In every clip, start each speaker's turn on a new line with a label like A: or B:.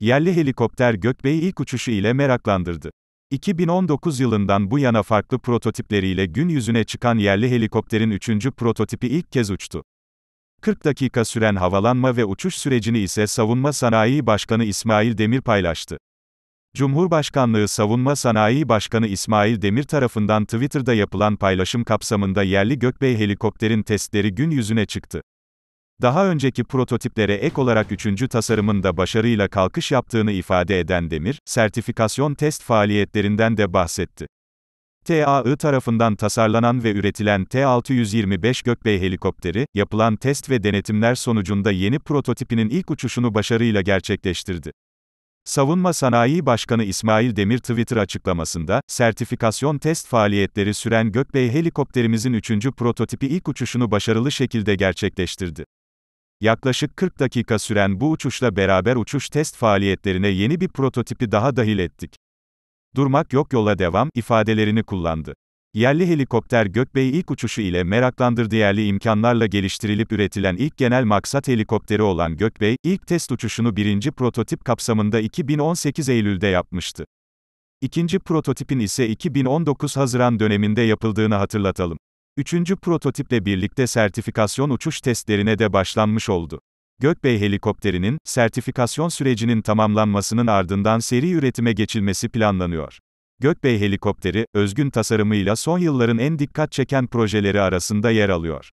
A: Yerli helikopter Gökbey ilk uçuşu ile meraklandırdı. 2019 yılından bu yana farklı prototipleriyle gün yüzüne çıkan yerli helikopterin 3. prototipi ilk kez uçtu. 40 dakika süren havalanma ve uçuş sürecini ise Savunma Sanayi Başkanı İsmail Demir paylaştı. Cumhurbaşkanlığı Savunma Sanayi Başkanı İsmail Demir tarafından Twitter'da yapılan paylaşım kapsamında yerli Gökbey helikopterin testleri gün yüzüne çıktı. Daha önceki prototiplere ek olarak üçüncü tasarımın da başarıyla kalkış yaptığını ifade eden Demir, sertifikasyon test faaliyetlerinden de bahsetti. TAI tarafından tasarlanan ve üretilen T-625 Gökbey helikopteri, yapılan test ve denetimler sonucunda yeni prototipinin ilk uçuşunu başarıyla gerçekleştirdi. Savunma Sanayi Başkanı İsmail Demir Twitter açıklamasında, sertifikasyon test faaliyetleri süren Gökbey helikopterimizin 3. prototipi ilk uçuşunu başarılı şekilde gerçekleştirdi. Yaklaşık 40 dakika süren bu uçuşla beraber uçuş test faaliyetlerine yeni bir prototipi daha dahil ettik. Durmak yok yola devam ifadelerini kullandı. Yerli helikopter Gökbey ilk uçuşu ile meraklandır yerli imkanlarla geliştirilip üretilen ilk genel maksat helikopteri olan Gökbey, ilk test uçuşunu birinci prototip kapsamında 2018 Eylül'de yapmıştı. İkinci prototipin ise 2019 Haziran döneminde yapıldığını hatırlatalım. Üçüncü prototiple birlikte sertifikasyon uçuş testlerine de başlanmış oldu. Gökbey helikopterinin, sertifikasyon sürecinin tamamlanmasının ardından seri üretime geçilmesi planlanıyor. Gökbey helikopteri, özgün tasarımıyla son yılların en dikkat çeken projeleri arasında yer alıyor.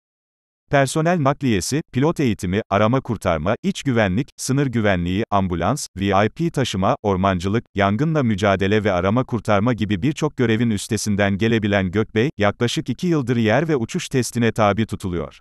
A: Personel nakliyesi, pilot eğitimi, arama kurtarma, iç güvenlik, sınır güvenliği, ambulans, VIP taşıma, ormancılık, yangınla mücadele ve arama kurtarma gibi birçok görevin üstesinden gelebilen Gökbey, yaklaşık 2 yıldır yer ve uçuş testine tabi tutuluyor.